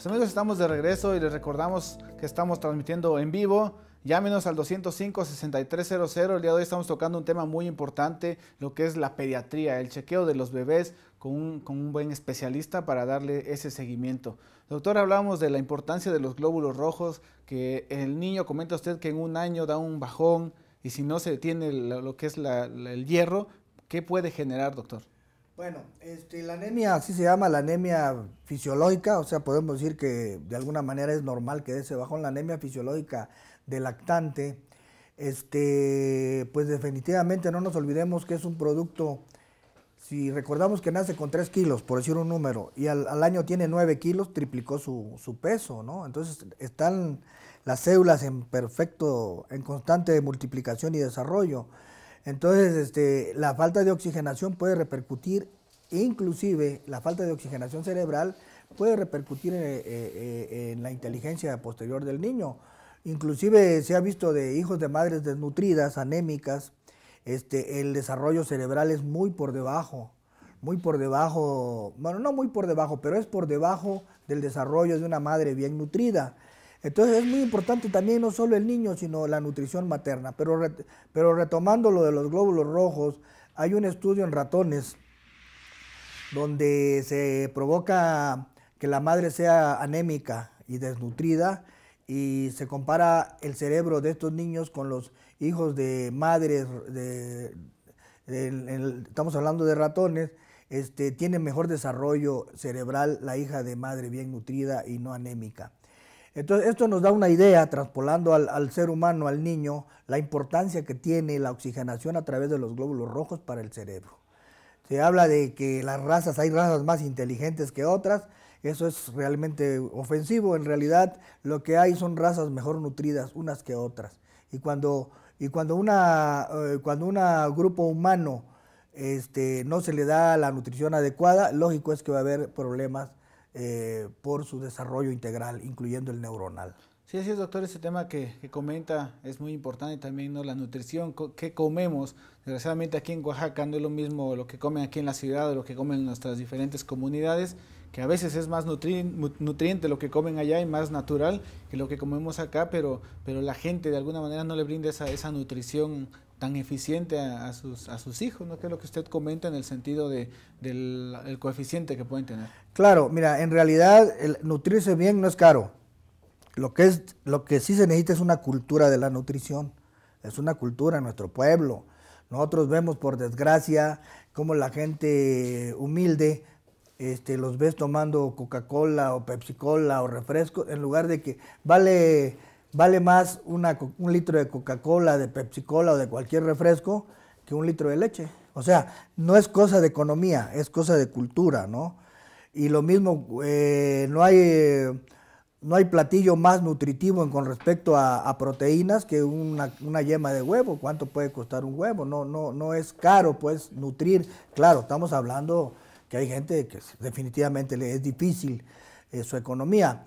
Pues amigos, estamos de regreso y les recordamos que estamos transmitiendo en vivo. Llámenos al 205-6300. El día de hoy estamos tocando un tema muy importante, lo que es la pediatría, el chequeo de los bebés con un, buen especialista para darle ese seguimiento. Doctor, hablamos de la importancia de los glóbulos rojos, que el niño comenta usted que en un año da un bajón y si no se detiene lo, que es el hierro, ¿qué puede generar, doctor? Bueno, este, la anemia, así se llama, la anemia fisiológica, o sea, podemos decir que de alguna manera es normal que ese bajón, la anemia fisiológica del lactante, este, pues definitivamente no nos olvidemos que es un producto, si recordamos que nace con 3 kilos, por decir un número, y al, año tiene 9 kilos, triplicó su, su, peso, ¿no? Entonces están las células en perfecto, en constante multiplicación y desarrollo. Entonces, este, la falta de oxigenación puede repercutir, e inclusive la falta de oxigenación cerebral puede repercutir eh, eh, eh, en, la inteligencia posterior del niño. Inclusive se ha visto de hijos de madres desnutridas, anémicas, este, el desarrollo cerebral es muy por debajo, muy por debajo, bueno, no muy por debajo, pero es por debajo del desarrollo de una madre bien nutrida. Entonces es muy importante también no solo el niño, sino la nutrición materna. Pero, pero retomando lo de los glóbulos rojos, hay un estudio en ratones donde se provoca que la madre sea anémica y desnutrida y se compara el cerebro de estos niños con los hijos de madres, estamos hablando de ratones, este, tiene mejor desarrollo cerebral la hija de madre bien nutrida y no anémica. Entonces, esto nos da una idea, traspolando al, ser humano, al niño, la importancia que tiene la oxigenación a través de los glóbulos rojos para el cerebro. Se habla de que las razas, hay razas más inteligentes que otras, eso es realmente ofensivo, en realidad lo que hay son razas mejor nutridas unas que otras. Y cuando, y cuando un eh, cuando grupo humano este, no se le da la nutrición adecuada, lógico es que va a haber problemas eh, por su desarrollo integral, incluyendo el neuronal. Sí, así es, doctor. Ese tema que, comenta es muy importante también, ¿no? La nutrición, qué comemos. Desgraciadamente aquí en Oaxaca no es lo mismo lo que comen aquí en la ciudad o lo que comen en nuestras diferentes comunidades, que a veces es más nutri nutriente lo que comen allá y más natural que lo que comemos acá, pero, pero la gente de alguna manera no le brinda esa, esa nutrición tan eficiente a, sus, a sus hijos, ¿no? Que es lo que usted comenta en el sentido del coeficiente que pueden tener. Claro, mira, en realidad nutrirse bien no es caro. Lo que, es, lo que sí se necesita es una cultura de la nutrición, es una cultura en nuestro pueblo. Nosotros vemos, por desgracia, cómo la gente humilde este, los ves tomando Coca-Cola o Pepsi-Cola o refresco, en lugar de que vale Vale más un litro de Coca-Cola, de Pepsi-Cola o de cualquier refresco que un litro de leche. O sea, no es cosa de economía, es cosa de cultura, ¿no? Y lo mismo, eh, no, hay, no hay platillo más nutritivo con respecto a, proteínas que una, yema de huevo. ¿Cuánto puede costar un huevo? No, no, no es caro, pues, nutrir. Claro, estamos hablando que hay gente que definitivamente le es difícil eh, su economía.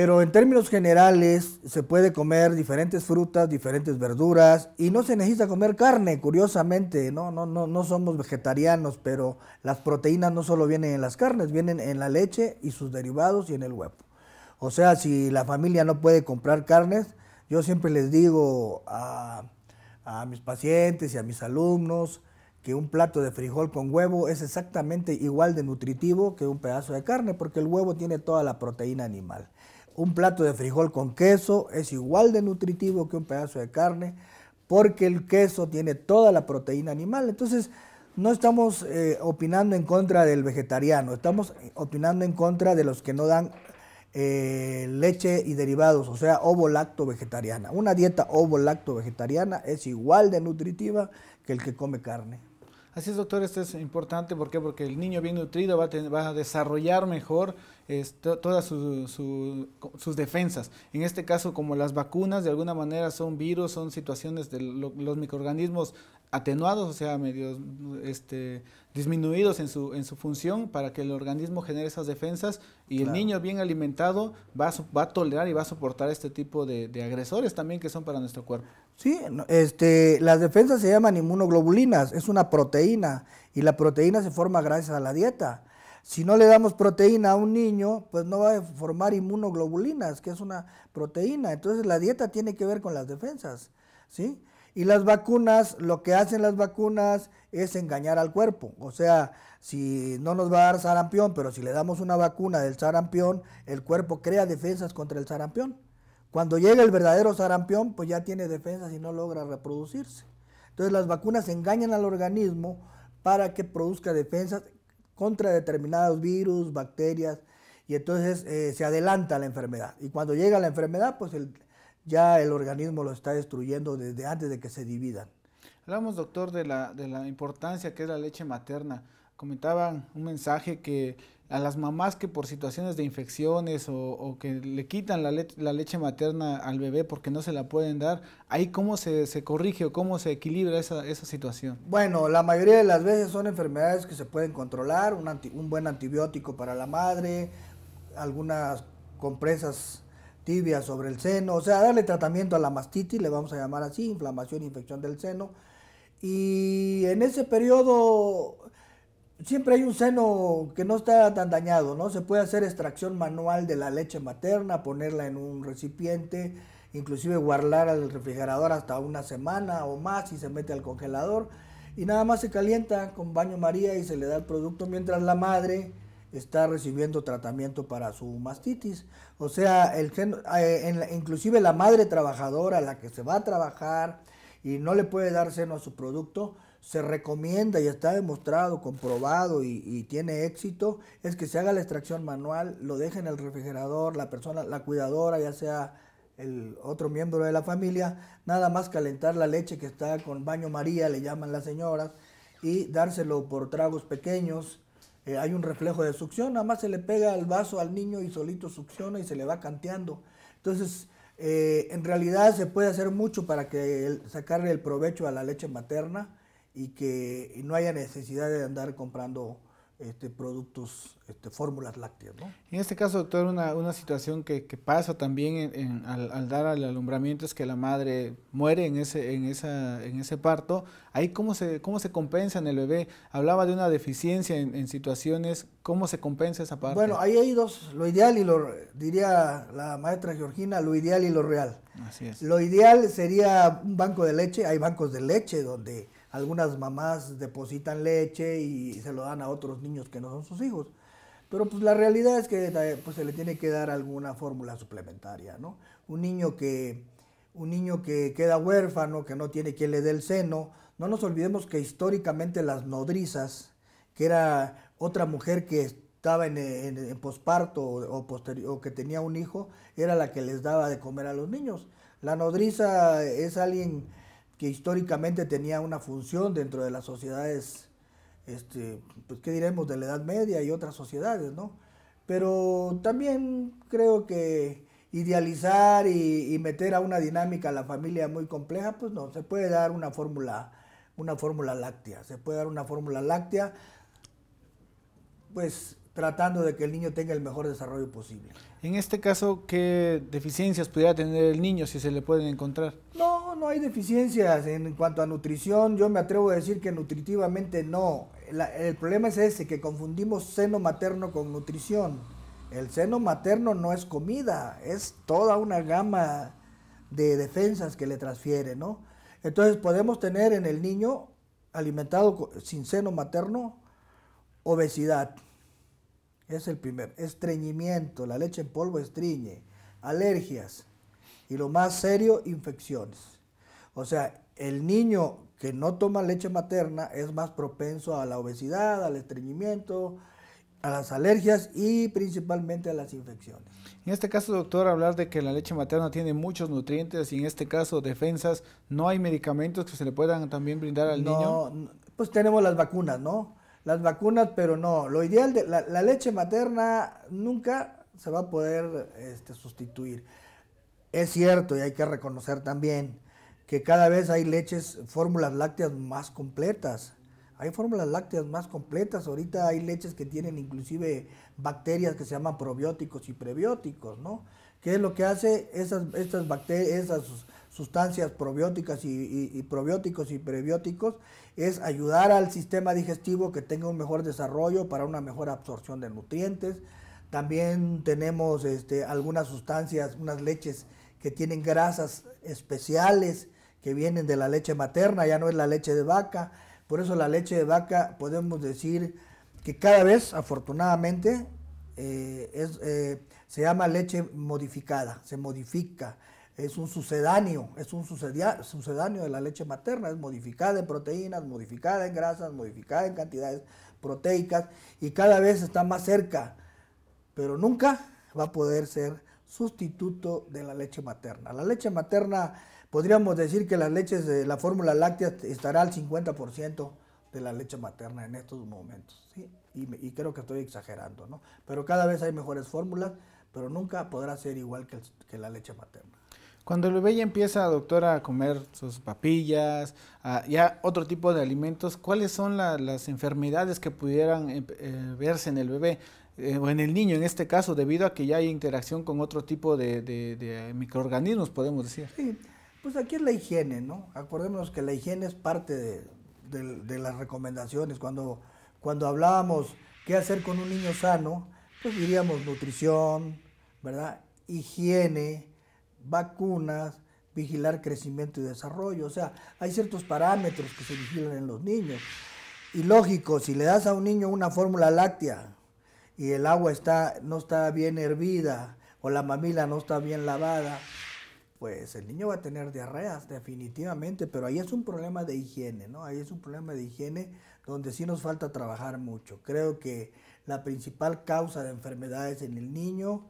Pero en términos generales se puede comer diferentes frutas, diferentes verduras y no se necesita comer carne, curiosamente, no, no, somos vegetarianos, pero las proteínas no solo vienen en las carnes, vienen en la leche y sus derivados y en el huevo. O sea, si la familia no puede comprar carnes, yo siempre les digo a mis pacientes y a mis alumnos, que un plato de frijol con huevo es exactamente igual de nutritivo que un pedazo de carne, porque el huevo tiene toda la proteína animal. Un plato de frijol con queso es igual de nutritivo que un pedazo de carne porque el queso tiene toda la proteína animal. Entonces, no estamos eh, opinando en contra del vegetariano, estamos opinando en contra de los que no dan eh, leche y derivados, o sea, ovo lacto vegetariana. Una dieta ovo lacto vegetariana es igual de nutritiva que el que come carne. Así es, doctor, esto es importante. ¿Por qué? Porque el niño bien nutrido va a, va a desarrollar mejor todas sus defensas. En este caso, como las vacunas de alguna manera son virus, son situaciones de los microorganismos atenuados, o sea, medios este, disminuidos en su, en su función para que el organismo genere esas defensas y el niño bien alimentado va a, va a tolerar y va a soportar este tipo de agresores también que son para nuestro cuerpo. Sí, este, las defensas se llaman inmunoglobulinas, es una proteína y la proteína se forma gracias a la dieta. Si no le damos proteína a un niño, pues no va a formar inmunoglobulinas, que es una proteína. Entonces la dieta tiene que ver con las defensas, ¿sí? Y las vacunas, lo que hacen las vacunas es engañar al cuerpo. O sea, si no nos va a dar sarampión, pero si le damos una vacuna del sarampión, el cuerpo crea defensas contra el sarampión. Cuando llega el verdadero sarampión, pues ya tiene defensas y no logra reproducirse. Entonces las vacunas engañan al organismo para que produzca defensas contra determinados virus, bacterias, y entonces eh, se adelanta la enfermedad. Y cuando llega la enfermedad, pues ya el organismo lo está destruyendo desde antes de que se dividan. Hablamos, doctor, de la importancia que es la leche materna comentaban un mensaje que a las mamás que por situaciones de infecciones o, que le quitan la, leche materna al bebé porque no se la pueden dar, ahí cómo se, corrige o cómo se equilibra esa, situación. Bueno, la mayoría de las veces son enfermedades que se pueden controlar, un, buen antibiótico para la madre, algunas compresas tibias sobre el seno, o sea, darle tratamiento a la mastitis, le vamos a llamar así, inflamación, infección del seno. Y en ese periodo siempre hay un seno que no está tan dañado, ¿no? Se puede hacer extracción manual de la leche materna, ponerla en un recipiente, inclusive guardar al refrigerador hasta una semana o más y se mete al congelador y nada más se calienta con baño María y se le da el producto mientras la madre está recibiendo tratamiento para su mastitis. O sea, el eh, inclusive la madre trabajadora, la que se va a trabajar y no le puede dar seno a su producto, se recomienda y está demostrado, comprobado y, tiene éxito, es que se haga la extracción manual, lo deje en el refrigerador, la persona, la cuidadora, ya sea el otro miembro de la familia, nada más calentar la leche que está con baño María, le llaman las señoras, y dárselo por tragos pequeños. Eh, hay un reflejo de succión, nada más se le pega el vaso al niño y solito succiona y se le va canteando. Entonces, eh, en realidad se puede hacer mucho para que sacarle el provecho a la leche materna y que no haya necesidad de andar comprando este, productos, este, fórmulas lácteas. ¿no? En este caso, doctor, una, una situación que, pasa también al, dar al alumbramiento es que la madre muere en ese, en esa, en ese parto. Ahí, cómo se, ¿cómo se compensa en el bebé? Hablaba de una deficiencia en, situaciones, ¿cómo se compensa esa parte? Bueno, ahí hay dos, lo ideal y lo, diría la maestra Georgina, lo ideal y lo real. Así es. Lo ideal sería un banco de leche, hay bancos de leche donde algunas mamás depositan leche y se lo dan a otros niños que no son sus hijos. Pero pues la realidad es que eh, pues, se le tiene que dar alguna fórmula suplementaria, ¿no? Un niño que, un niño que queda huérfano, que no tiene quien le dé el seno. No nos olvidemos que históricamente las nodrizas, que era otra mujer que estaba en, en, posparto o, o, o, que tenía un hijo, era la que les daba de comer a los niños. La nodriza es alguien que históricamente tenía una función dentro de las sociedades, este, pues qué diremos, de la Edad Media y otras sociedades, ¿no? Pero también creo que idealizar y, y meter a una dinámica a la familia muy compleja, pues no, se puede dar una fórmula, una fórmula láctea, se puede dar una fórmula láctea, pues tratando de que el niño tenga el mejor desarrollo posible. En este caso, ¿qué deficiencias pudiera tener el niño si se le pueden encontrar? No, no hay deficiencias en cuanto a nutrición. Yo me atrevo a decir que nutritivamente no. el problema es ese, que confundimos seno materno con nutrición. El seno materno no es comida, es toda una gama de defensas que le transfiere, ¿no? Entonces podemos tener en el niño alimentado sin seno materno obesidad. Es el primer. Estreñimiento, la leche en polvo estriñe. Alergias. Y lo más serio, infecciones. O sea, el niño que no toma leche materna es más propenso a la obesidad, al estreñimiento, a las alergias y principalmente a las infecciones. En este caso, doctor, hablar de que la leche materna tiene muchos nutrientes y en este caso defensas, ¿no hay medicamentos que se le puedan también brindar al no, niño? Pues tenemos las vacunas, ¿no? Las vacunas, pero no. Lo ideal de la, leche materna nunca se va a poder este, sustituir. Es cierto y hay que reconocer también que cada vez hay leches, fórmulas lácteas más completas. Hay fórmulas lácteas más completas. Ahorita hay leches que tienen inclusive bacterias que se llaman probióticos y prebióticos, ¿no? ¿Qué es lo que hace esas, estas bacterias, esas sustancias probióticas y, y, probióticos y prebióticos? Es ayudar al sistema digestivo que tenga un mejor desarrollo para una mejor absorción de nutrientes. También tenemos este, algunas sustancias, unas leches que tienen grasas especiales que vienen de la leche materna, ya no es la leche de vaca. Por eso la leche de vaca podemos decir que cada vez, afortunadamente, eh, es, eh, se llama leche modificada, se modifica. Es un sucedáneo, es un sucedáneo de la leche materna, es modificada en proteínas, modificada en grasas, modificada en cantidades proteicas y cada vez está más cerca, pero nunca va a poder ser sustituto de la leche materna. La leche materna podríamos decir que las leches de la fórmula láctea estará al 50% de la leche materna en estos momentos. Y, creo que estoy exagerando, Pero cada vez hay mejores fórmulas, pero nunca podrá ser igual que, la leche materna. Cuando el bebé ya empieza, doctora, a comer sus papillas, ya otro tipo de alimentos, ¿cuáles son las enfermedades que pudieran eh, eh, verse en el bebé? Eh, o en el niño en este caso, debido a que ya hay interacción con otro tipo de, de microorganismos, podemos decir. Sí. Pues aquí es la higiene, ¿no? Acordémonos que la higiene es parte de, las recomendaciones. Cuando, cuando hablábamos qué hacer con un niño sano, pues diríamos nutrición, ¿verdad? Higiene, vacunas, vigilar crecimiento y desarrollo. O sea, hay ciertos parámetros que se vigilan en los niños. Y lógico, si le das a un niño una fórmula láctea y el agua está, no está bien hervida o la mamila no está bien lavada, pues el niño va a tener diarreas definitivamente, pero ahí es un problema de higiene, ¿no? Ahí es un problema de higiene donde sí nos falta trabajar mucho. Creo que la principal causa de enfermedades en el niño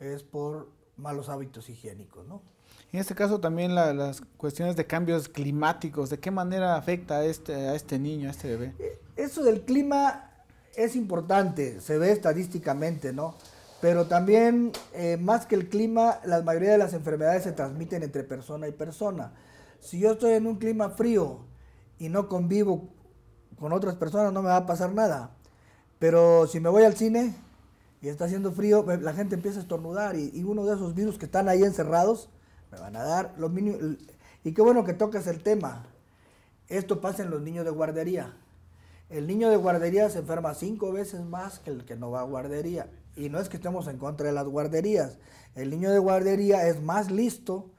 es por malos hábitos higiénicos, ¿no? En este caso también las cuestiones de cambios climáticos, ¿de qué manera afecta este, a este niño, a este bebé? Eh, eso del clima es importante, se ve estadísticamente, ¿no? Pero también, eh, más que el clima, la mayoría de las enfermedades se transmiten entre persona y persona. Si yo estoy en un clima frío y no convivo con otras personas, no me va a pasar nada. Pero si me voy al cine y está haciendo frío, la gente empieza a estornudar y, uno de esos virus que están ahí encerrados, me van a dar los Y qué bueno que tocas el tema. Esto pasa en los niños de guardería. El niño de guardería se enferma cinco veces más que el que no va a guardería. Y no es que estemos en contra de las guarderías. El niño de guardería es más listo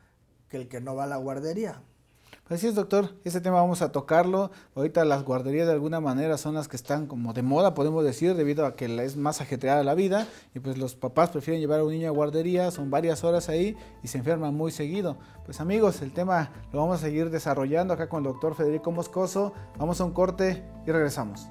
que el que no va a la guardería. Pues así es, doctor. Ese tema vamos a tocarlo. Ahorita las guarderías de alguna manera son las que están como de moda, podemos decir, debido a que es más ajetreada la vida y pues los papás prefieren llevar a un niño a guardería, son varias horas ahí y se enferman muy seguido. Pues amigos, el tema lo vamos a seguir desarrollando acá con el doctor Federico Moscoso. Vamos a un corte y regresamos.